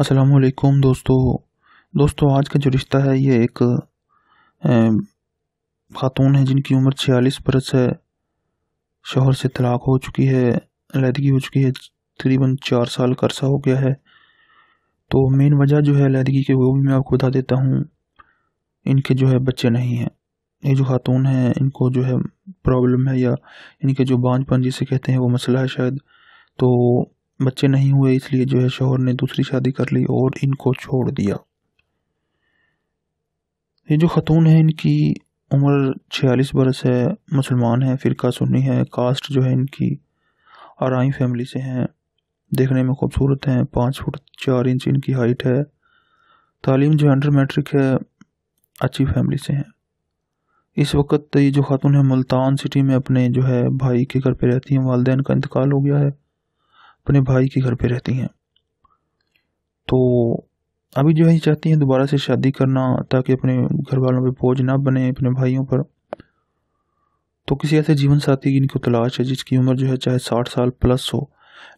वालेकुम दोस्तों दोस्तों आज का जो रिश्ता है ये एक ख़ातून है जिनकी उम्र छियालीस बरस है शोहर से तलाक हो चुकी है अलीदगी हो चुकी है तकरीबन चार साल का अरसा हो गया है तो मेन वजह जो है अलीदगी के वो भी मैं आपको बता देता हूँ इनके जो है बच्चे नहीं हैं ये जो खातून है इनको जो है प्रॉब्लम है या इनके जो बांझपन जिसे कहते हैं वो मसला है शायद तो बच्चे नहीं हुए इसलिए जो है शोहर ने दूसरी शादी कर ली और इनको छोड़ दिया ये जो ख़तून है इनकी उम्र छियालीस बरस है मुसलमान है फ़िरका सुन्नी है कास्ट जो है इनकी आरई फैमिली से हैं देखने में खूबसूरत हैं पाँच फुट चार इंच इनकी हाइट है तालीम जो अंडर मेट्रिक है अच्छी फैमिली से हैं इस वक्त ये जो खातून है मुल्तान सिटी में अपने जो है भाई के घर पे रहती हैं वालदेन का इंतकाल हो गया है अपने भाई के घर पे रहती हैं तो अभी जो है चाहती हैं दोबारा से शादी करना ताकि अपने घर वालों पर बोझ ना बने अपने भाइयों पर तो किसी ऐसे जीवन साथी की इनको तलाश है जिसकी उम्र जो है चाहे साठ साल प्लस हो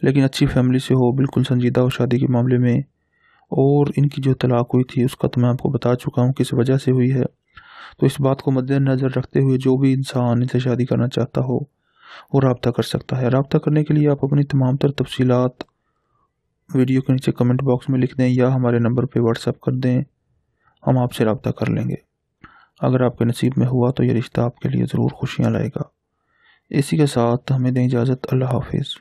लेकिन अच्छी फैमिली से हो बिल्कुल संजीदा हो शादी के मामले में और इनकी जो तलाक हुई थी उसका तो मैं आपको बता चुका हूँ किस वजह से हुई है तो इस बात को मद्देनज़र रखते हुए जो भी इंसान इनसे शादी करना चाहता हो वो रबता कर सकता है रबता करने के लिए आप अपनी तमाम तर तफसी वीडियो के नीचे कमेंट बॉक्स में लिख दें या हमारे नंबर पर व्हाट्सअप कर दें हम आपसे रबता कर लेंगे अगर आपके नसीब में हुआ तो ये रिश्ता आपके लिए ज़रूर खुशियाँ लाएगा इसी के साथ हमें दें इजाज़त अल्लाह हाफिज़